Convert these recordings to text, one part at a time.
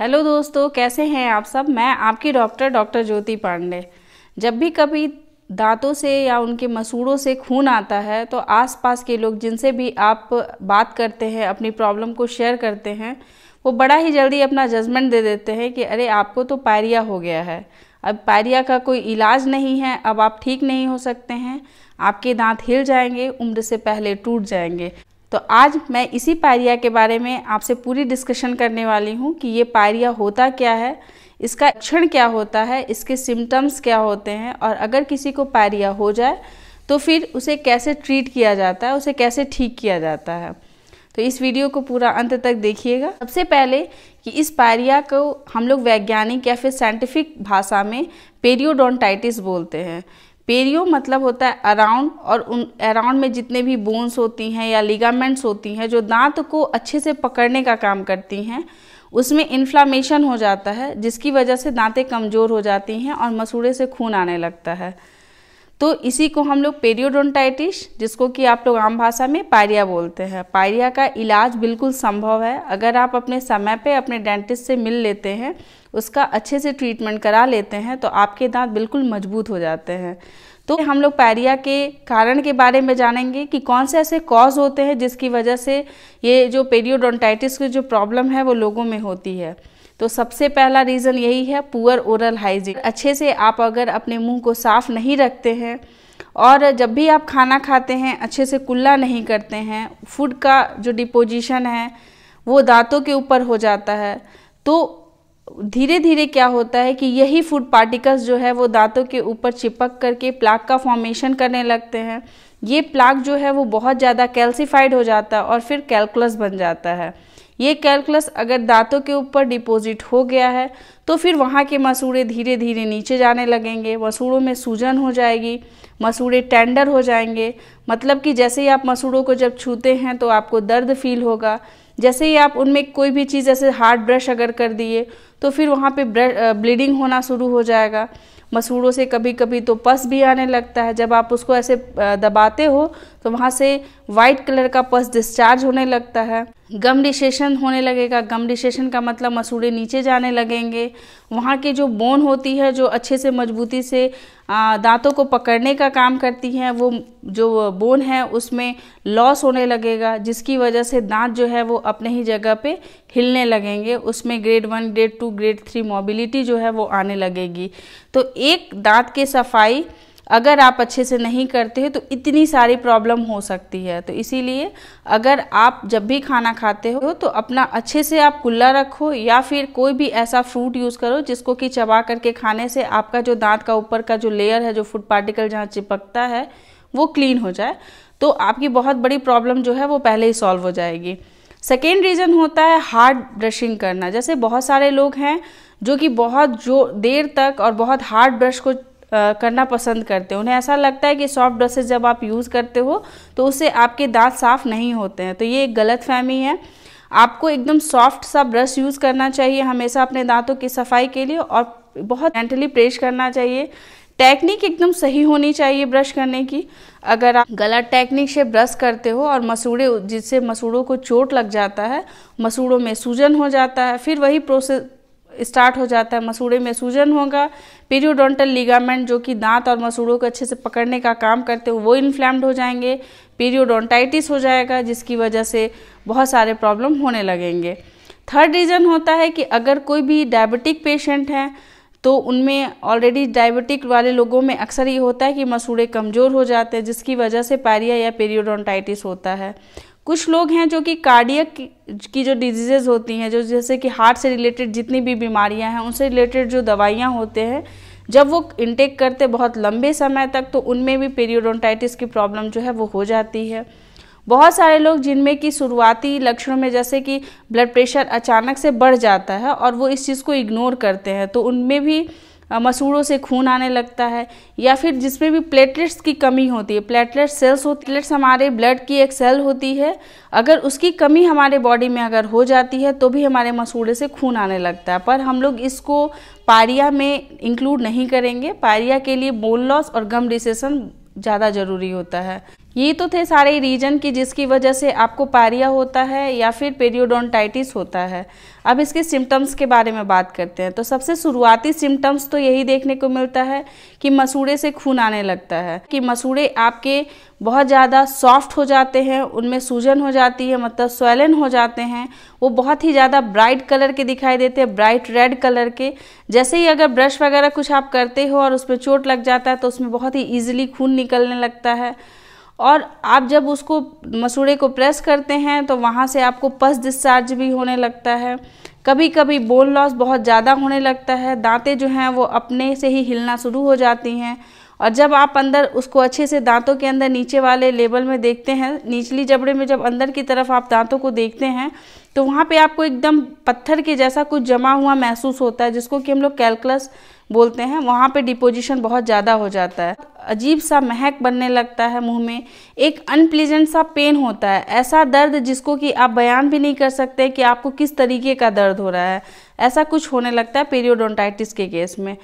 hello दोस्तों कैसे हैं आप सब मैं आपकी डॉक्टर डॉक्टर ज्योति पांडे जब भी कभी दांतों से या उनके मसूड़ों से खून आता है तो आसपास के लोग जिनसे भी आप बात करते हैं अपनी प्रॉब्लम को शेयर करते हैं वो बड़ा ही जल्दी अपना जजमेंट दे देते हैं कि अरे आपको तो पायरिया हो गया है अब पायरिया का कोई इलाज नहीं है अब आप ठीक नहीं हो सकते हैं आपके दांत हिल जाएंगे उम्र से पहले टूट जाएंगे तो आज मैं इसी पायरिया के बारे में आपसे पूरी डिस्कशन करने वाली हूँ कि ये पायरिया होता क्या है इसका लक्षण क्या होता है इसके सिम्टम्स क्या होते हैं और अगर किसी को पायरिया हो जाए तो फिर उसे कैसे ट्रीट किया जाता है उसे कैसे ठीक किया जाता है तो इस वीडियो को पूरा अंत तक देखिएगा सबसे पहले कि इस पायरिया को हम लोग वैज्ञानिक या फिर साइंटिफिक भाषा में पेरियोडोंटाइटिस बोलते हैं पेरियो मतलब होता है अराउंड और उन अराउंड में जितने भी बोन्स होती हैं या लिगामेंट्स होती हैं जो दांत को अच्छे से पकड़ने का काम करती हैं उसमें इन्फ्लामेशन हो जाता है जिसकी वजह से दांतें कमज़ोर हो जाती हैं और मसूड़े से खून आने लगता है तो इसी को हम लोग पेरियोडोंटाइटिस जिसको कि आप लोग आम भाषा में पायरिया बोलते हैं पायरिया का इलाज बिल्कुल संभव है अगर आप अपने समय पे अपने डेंटिस्ट से मिल लेते हैं उसका अच्छे से ट्रीटमेंट करा लेते हैं तो आपके दांत बिल्कुल मजबूत हो जाते हैं तो हम लोग पायरिया के कारण के बारे में जानेंगे कि कौन से ऐसे कॉज होते हैं जिसकी वजह से ये जो पेरियोडोंटाइटिस की जो प्रॉब्लम है वो लोगों में होती है तो सबसे पहला रीज़न यही है पुअर ओरल हाइजीन अच्छे से आप अगर अपने मुंह को साफ़ नहीं रखते हैं और जब भी आप खाना खाते हैं अच्छे से कुल्ला नहीं करते हैं फूड का जो डिपोजिशन है वो दांतों के ऊपर हो जाता है तो धीरे धीरे क्या होता है कि यही फूड पार्टिकल्स जो है वो दांतों के ऊपर चिपक करके प्लाक का फॉर्मेशन करने लगते हैं ये प्लाक जो है वो बहुत ज़्यादा कैल्सीफाइड हो जाता है और फिर कैलकुलस बन जाता है ये कैलकुलस अगर दांतों के ऊपर डिपॉजिट हो गया है तो फिर वहाँ के मसूड़े धीरे धीरे नीचे जाने लगेंगे मसूड़ों में सूजन हो जाएगी मसूड़े टेंडर हो जाएंगे मतलब कि जैसे ही आप मसूड़ों को जब छूते हैं तो आपको दर्द फील होगा जैसे ही आप उनमें कोई भी चीज़ जैसे हार्ड ब्रश अगर कर दिए तो फिर वहाँ पे ब्लीडिंग होना शुरू हो जाएगा मसूड़ों से कभी कभी तो पस भी आने लगता है जब आप उसको ऐसे दबाते हो तो वहाँ से वाइट कलर का पस डिस्चार्ज होने लगता है गम डिशेशन होने लगेगा गम डिशेशन का मतलब मसूड़े नीचे जाने लगेंगे वहाँ की जो बोन होती है जो अच्छे से मजबूती से दांतों को पकड़ने का काम करती हैं वो जो बोन है उसमें लॉस होने लगेगा जिसकी वजह से दांत जो है वो अपने ही जगह पे हिलने लगेंगे उसमें grade one grade two grade three mobility जो है वो आने लगेगी तो एक दांत की सफाई अगर आप अच्छे से नहीं करते हैं तो इतनी सारी प्रॉब्लम हो सकती है तो इसीलिए अगर आप जब भी खाना खाते हो तो अपना अच्छे से आप कुल्ला रखो या फिर कोई भी ऐसा फ्रूट यूज़ करो जिसको कि चबा करके खाने से आपका जो दांत का ऊपर का जो लेयर है जो फूड पार्टिकल जहाँ चिपकता है वो क्लीन हो जाए तो आपकी बहुत बड़ी प्रॉब्लम जो है वो पहले ही सॉल्व हो जाएगी सेकेंड रीज़न होता है हार्ड ब्रशिंग करना जैसे बहुत सारे लोग हैं जो कि बहुत जो देर तक और बहुत हार्ड ब्रश को करना पसंद करते हैं उन्हें ऐसा लगता है कि सॉफ्ट ब्रशेज जब आप यूज़ करते हो तो उससे आपके दांत साफ़ नहीं होते हैं तो ये एक गलत फहमी है आपको एकदम सॉफ्ट सा ब्रश यूज़ करना चाहिए हमेशा अपने दांतों की सफाई के लिए और बहुत जेंटली प्रेश करना चाहिए टेक्निक एकदम सही होनी चाहिए ब्रश करने की अगर आप गलत टेक्निक से ब्रश करते हो और मसूड़े जिससे मसूड़ों को चोट लग जाता है मसूड़ों में सूजन हो जाता है फिर वही प्रोसेस स्टार्ट हो जाता है मसूड़े में सूजन होगा पीरियोडोंटल लिगामेंट जो कि दांत और मसूड़ों को अच्छे से पकड़ने का काम करते हैं वो इन्फ्लैम्ड हो जाएंगे पीरियोडोंटाइटिस हो जाएगा जिसकी वजह से बहुत सारे प्रॉब्लम होने लगेंगे थर्ड रीज़न होता है कि अगर कोई भी डायबिटिक पेशेंट हैं तो उनमें ऑलरेडी डायबिटिक वाले लोगों में अक्सर ये होता है कि मसूड़े कमज़ोर हो जाते हैं जिसकी वजह से पैरिया या पेरियोडोंटाइटिस होता है कुछ लोग हैं जो कि कार्डियक की जो डिजीजेज होती हैं जो जैसे कि हार्ट से रिलेटेड जितनी भी बीमारियां हैं उनसे रिलेटेड जो दवाइयां होते हैं जब वो इंटेक करते बहुत लंबे समय तक तो उनमें भी पेरियोडोंटाइटिस की प्रॉब्लम जो है वो हो जाती है बहुत सारे लोग जिनमें कि शुरुआती लक्षणों में जैसे कि ब्लड प्रेशर अचानक से बढ़ जाता है और वो इस चीज़ को इग्नोर करते हैं तो उनमें भी मसूड़ों से खून आने लगता है या फिर जिसमें भी प्लेटलेट्स की कमी होती है प्लेटलेट सेल्स होती प्लेटलेट्स हमारे ब्लड की एक सेल होती है अगर उसकी कमी हमारे बॉडी में अगर हो जाती है तो भी हमारे मसूड़े से खून आने लगता है पर हम लोग इसको पारिया में इंक्लूड नहीं करेंगे पारिया के लिए बोन लॉस और गम डिसेशन ज़्यादा ज़रूरी होता है ये तो थे सारे रीजन की जिसकी वजह से आपको पारिया होता है या फिर पेरियोडोंटाइटिस होता है अब इसके सिम्टम्स के बारे में बात करते हैं तो सबसे शुरुआती सिम्टम्स तो यही देखने को मिलता है कि मसूड़े से खून आने लगता है कि मसूड़े आपके बहुत ज़्यादा सॉफ्ट हो जाते हैं उनमें सूजन हो जाती है मतलब स्वेलन हो जाते हैं वो बहुत ही ज़्यादा ब्राइट कलर के दिखाई देते हैं ब्राइट रेड कलर के जैसे ही अगर ब्रश वगैरह कुछ आप करते हो और उसमें चोट लग जाता है तो उसमें बहुत ही ईजिली खून निकलने लगता है और आप जब उसको मसूड़े को प्रेस करते हैं तो वहाँ से आपको पस डिस्चार्ज भी होने लगता है कभी कभी बोन लॉस बहुत ज़्यादा होने लगता है दांतें जो हैं वो अपने से ही हिलना शुरू हो जाती हैं और जब आप अंदर उसको अच्छे से दांतों के अंदर नीचे वाले लेवल में देखते हैं निचली जबड़े में जब अंदर की तरफ आप दांतों को देखते हैं तो वहाँ पे आपको एकदम पत्थर के जैसा कुछ जमा हुआ महसूस होता है जिसको कि हम लोग कैलकुलस बोलते हैं वहाँ पे डिपोजिशन बहुत ज़्यादा हो जाता है अजीब सा महक बनने लगता है मुंह में एक अनप्लीजेंट सा पेन होता है ऐसा दर्द जिसको कि आप बयान भी नहीं कर सकते कि आपको किस तरीके का दर्द हो रहा है ऐसा कुछ होने लगता है पेरियोडोंटाइटिस के केस में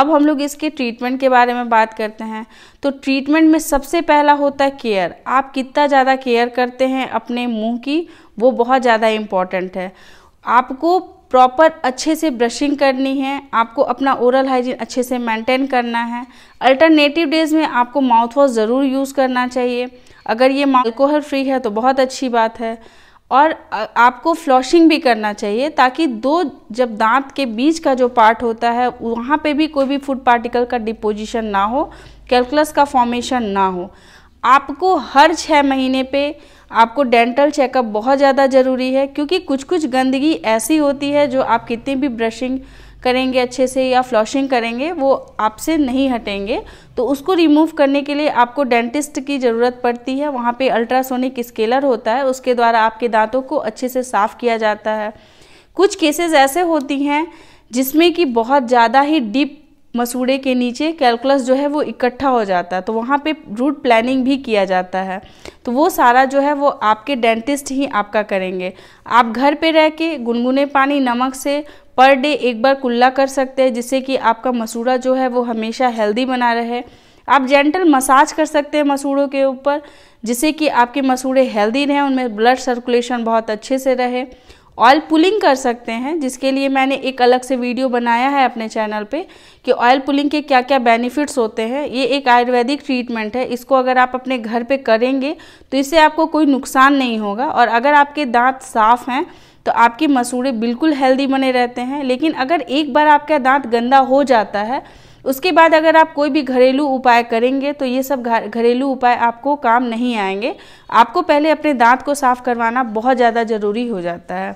अब हम लोग इसके ट्रीटमेंट के बारे में बात करते हैं तो ट्रीटमेंट में सबसे पहला होता है केयर आप कितना ज़्यादा केयर करते हैं अपने मुंह की वो बहुत ज़्यादा इम्पॉर्टेंट है आपको प्रॉपर अच्छे से ब्रशिंग करनी है आपको अपना ओरल हाइजीन अच्छे से मेंटेन करना है अल्टरनेटिव डेज में आपको माउथ वॉश ज़रूर यूज़ करना चाहिए अगर ये अल्कोहल फ्री है तो बहुत अच्छी बात है और आपको फ्लॉशिंग भी करना चाहिए ताकि दो जब दांत के बीच का जो पार्ट होता है वहाँ पे भी कोई भी फूड पार्टिकल का डिपोजिशन ना हो कैलकुलस का फॉर्मेशन ना हो आपको हर छः महीने पर आपको डेंटल चेकअप बहुत ज़्यादा ज़रूरी है क्योंकि कुछ कुछ गंदगी ऐसी होती है जो आप कितनी भी ब्रशिंग करेंगे अच्छे से या फ्लॉशिंग करेंगे वो आपसे नहीं हटेंगे तो उसको रिमूव करने के लिए आपको डेंटिस्ट की ज़रूरत पड़ती है वहाँ पे अल्ट्रासोनिक स्केलर होता है उसके द्वारा आपके दांतों को अच्छे से साफ़ किया जाता है कुछ केसेस ऐसे होती हैं जिसमें कि बहुत ज़्यादा ही डीप मसूड़े के नीचे कैलकुलस जो है वो इकट्ठा हो जाता है तो वहाँ पे रूट प्लानिंग भी किया जाता है तो वो सारा जो है वो आपके डेंटिस्ट ही आपका करेंगे आप घर पे रह के गुनगुने पानी नमक से पर डे एक बार कुल्ला कर सकते हैं जिससे कि आपका मसूड़ा जो है वो हमेशा हेल्दी बना रहे आप जेंटल मसाज कर सकते हैं मसूड़ों के ऊपर जिससे कि आपके मसूड़े हेल्दी रहें उनमें ब्लड सर्कुलेशन बहुत अच्छे से रहे ऑयल पुलिंग कर सकते हैं जिसके लिए मैंने एक अलग से वीडियो बनाया है अपने चैनल पे कि ऑयल पुलिंग के क्या क्या बेनिफिट्स होते हैं ये एक आयुर्वेदिक ट्रीटमेंट है इसको अगर आप अपने घर पे करेंगे तो इससे आपको कोई नुकसान नहीं होगा और अगर आपके दांत साफ़ हैं तो आपके मसूड़े बिल्कुल हेल्दी बने रहते हैं लेकिन अगर एक बार आपका दांत गंदा हो जाता है उसके बाद अगर आप कोई भी घरेलू उपाय करेंगे तो ये सब घरेलू उपाय आपको काम नहीं आएंगे आपको पहले अपने दांत को साफ करवाना बहुत ज़्यादा ज़रूरी हो जाता है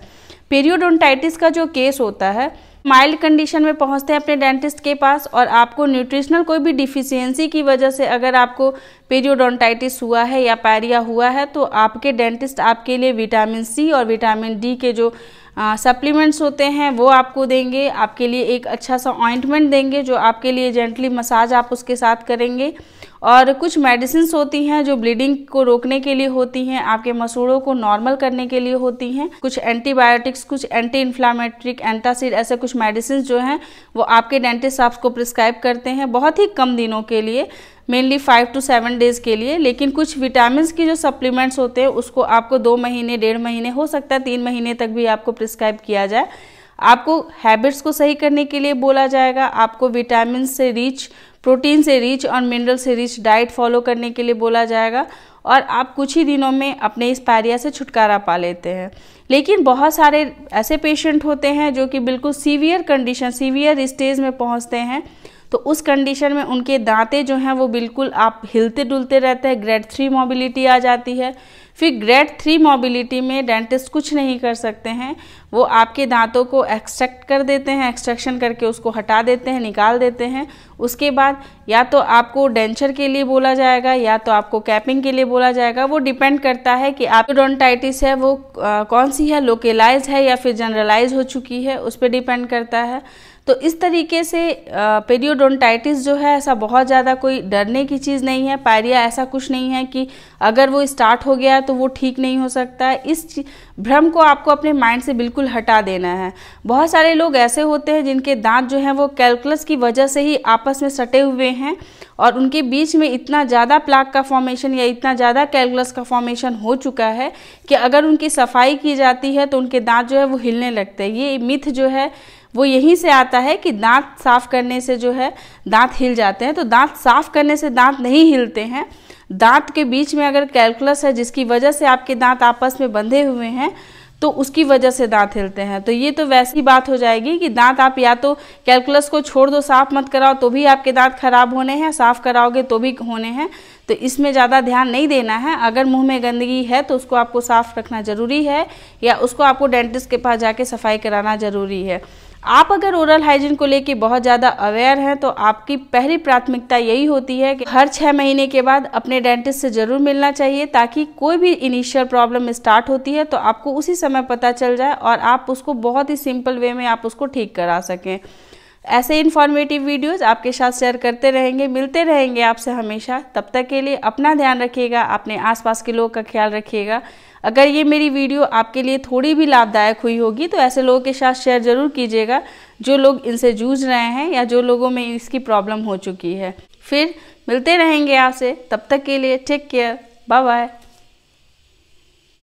पेरियोडोंटाइटिस का जो केस होता है माइल्ड कंडीशन में पहुंचते हैं अपने डेंटिस्ट के पास और आपको न्यूट्रिशनल कोई भी डिफिशियंसी की वजह से अगर आपको पेरियोडोंटाइटिस हुआ है या पैरिया हुआ है तो आपके डेंटिस्ट आपके लिए विटामिन सी और विटामिन डी के जो सप्लीमेंट्स होते हैं वो आपको देंगे आपके लिए एक अच्छा सा ऑइंटमेंट देंगे जो आपके लिए जेंटली मसाज आप उसके साथ करेंगे और कुछ मेडिसिन होती हैं जो ब्लीडिंग को रोकने के लिए होती हैं आपके मसूड़ों को नॉर्मल करने के लिए होती हैं कुछ एंटीबायोटिक्स कुछ एंटी इन्फ्लामेट्रिक एंटासिड ऐसे कुछ मेडिसिन जो हैं वो आपके डेंटिस्ट आपको प्रिस्क्राइब करते हैं बहुत ही कम दिनों के लिए mainly five to seven days के लिए लेकिन कुछ विटामिन की जो सप्लीमेंट्स होते हैं उसको आपको दो महीने डेढ़ महीने हो सकता है तीन महीने तक भी आपको प्रिस्क्राइब किया जाए आपको हैबिट्स को सही करने के लिए बोला जाएगा आपको विटामिन से रिच प्रोटीन से रिच और मिनरल से रिच डाइट फॉलो करने के लिए बोला जाएगा और आप कुछ ही दिनों में अपने इस पैरिया से छुटकारा पा लेते हैं लेकिन बहुत सारे ऐसे पेशेंट होते हैं जो कि बिल्कुल सीवियर कंडीशन सीवियर स्टेज में पहुंचते हैं तो उस कंडीशन में उनके दांते जो हैं वो बिल्कुल आप हिलते डुलते रहते हैं ग्रेड थ्री मोबिलिटी आ जाती है फिर ग्रेड थ्री मोबिलिटी में डेंटिस्ट कुछ नहीं कर सकते हैं वो आपके दांतों को एक्सट्रैक्ट कर देते हैं एक्सट्रैक्शन करके उसको हटा देते हैं निकाल देते हैं उसके बाद या तो आपको डेंचर के लिए बोला जाएगा या तो आपको कैपिंग के लिए बोला जाएगा वो डिपेंड करता है कि आप डोंटाइटिस है वो आ, कौन सी है लोकेलाइज है या फिर जनरलाइज हो चुकी है उस पर डिपेंड करता है तो इस तरीके से पेरियोडोंटाइटिस जो है ऐसा बहुत ज़्यादा कोई डरने की चीज़ नहीं है पायरिया ऐसा कुछ नहीं है कि अगर वो स्टार्ट हो गया तो वो ठीक नहीं हो सकता इस भ्रम को आपको अपने माइंड से बिल्कुल बिल्कुल हटा देना है बहुत सारे लोग ऐसे होते हैं जिनके दांत जो हैं वो कैलकुलस की वजह से ही आपस में सटे हुए हैं और उनके बीच में इतना ज़्यादा प्लाक का फॉर्मेशन या इतना ज़्यादा कैलकुलस का फॉर्मेशन हो चुका है कि अगर उनकी सफाई की जाती है तो उनके दांत जो है वो हिलने लगते हैं ये मिथ जो है वो यहीं से आता है कि दांत साफ करने से जो है दांत हिल जाते हैं तो दांत साफ करने से दांत नहीं हिलते हैं दांत के बीच में अगर कैलकुलस है जिसकी वजह से आपके दांत आपस में बंधे हुए हैं तो उसकी वजह से दांत हिलते हैं तो ये तो वैसी बात हो जाएगी कि दांत आप या तो कैलकुलस को छोड़ दो साफ मत कराओ तो भी आपके दांत खराब होने हैं साफ कराओगे तो भी होने हैं तो इसमें ज़्यादा ध्यान नहीं देना है अगर मुंह में गंदगी है तो उसको आपको साफ़ रखना ज़रूरी है या उसको आपको डेंटिस्ट के पास जाके सफाई कराना ज़रूरी है आप अगर ओरल हाइजीन को लेके बहुत ज़्यादा अवेयर हैं तो आपकी पहली प्राथमिकता यही होती है कि हर छः महीने के बाद अपने डेंटिस्ट से ज़रूर मिलना चाहिए ताकि कोई भी इनिशियल प्रॉब्लम स्टार्ट होती है तो आपको उसी समय पता चल जाए और आप उसको बहुत ही सिंपल वे में आप उसको ठीक करा सकें ऐसे इन्फॉर्मेटिव वीडियोस आपके साथ शेयर करते रहेंगे मिलते रहेंगे आपसे हमेशा तब तक के लिए अपना ध्यान रखिएगा अपने आसपास के लोगों का ख्याल रखिएगा अगर ये मेरी वीडियो आपके लिए थोड़ी भी लाभदायक हुई होगी तो ऐसे लोगों के साथ शेयर ज़रूर कीजिएगा जो लोग इनसे जूझ रहे हैं या जो लोगों में इसकी प्रॉब्लम हो चुकी है फिर मिलते रहेंगे आपसे तब तक के लिए टेक केयर बाय बाय